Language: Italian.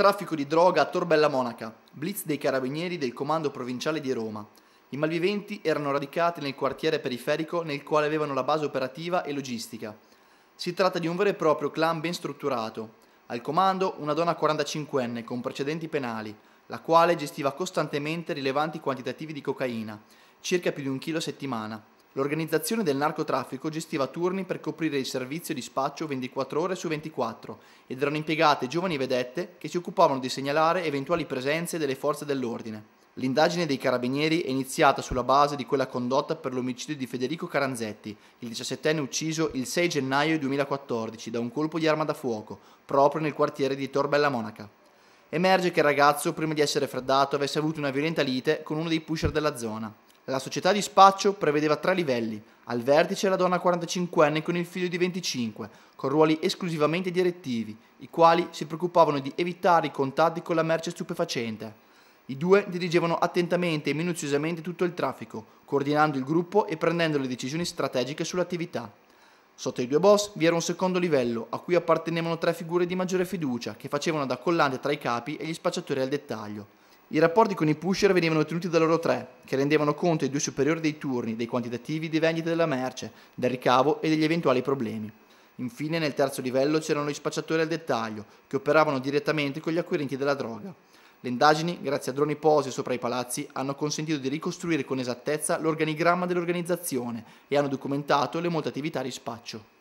Traffico di droga a Tor Bella Monaca, blitz dei carabinieri del comando provinciale di Roma. I malviventi erano radicati nel quartiere periferico nel quale avevano la base operativa e logistica. Si tratta di un vero e proprio clan ben strutturato. Al comando una donna 45enne con precedenti penali, la quale gestiva costantemente rilevanti quantitativi di cocaina, circa più di un chilo a settimana L'organizzazione del narcotraffico gestiva turni per coprire il servizio di spaccio 24 ore su 24 ed erano impiegate giovani vedette che si occupavano di segnalare eventuali presenze delle forze dell'ordine. L'indagine dei carabinieri è iniziata sulla base di quella condotta per l'omicidio di Federico Caranzetti, il 17enne ucciso il 6 gennaio 2014 da un colpo di arma da fuoco, proprio nel quartiere di Torbella Monaca. Emerge che il ragazzo, prima di essere freddato, avesse avuto una violenta lite con uno dei pusher della zona. La società di spaccio prevedeva tre livelli. Al vertice la donna 45enne con il figlio di 25, con ruoli esclusivamente direttivi, i quali si preoccupavano di evitare i contatti con la merce stupefacente. I due dirigevano attentamente e minuziosamente tutto il traffico, coordinando il gruppo e prendendo le decisioni strategiche sull'attività. Sotto i due boss vi era un secondo livello, a cui appartenevano tre figure di maggiore fiducia, che facevano da collante tra i capi e gli spacciatori al dettaglio. I rapporti con i pusher venivano tenuti da loro tre, che rendevano conto ai due superiori dei turni, dei quantitativi di vendita della merce, del ricavo e degli eventuali problemi. Infine nel terzo livello c'erano gli spacciatori al dettaglio, che operavano direttamente con gli acquirenti della droga. Le indagini, grazie a droni posi sopra i palazzi, hanno consentito di ricostruire con esattezza l'organigramma dell'organizzazione e hanno documentato le molte attività di spaccio.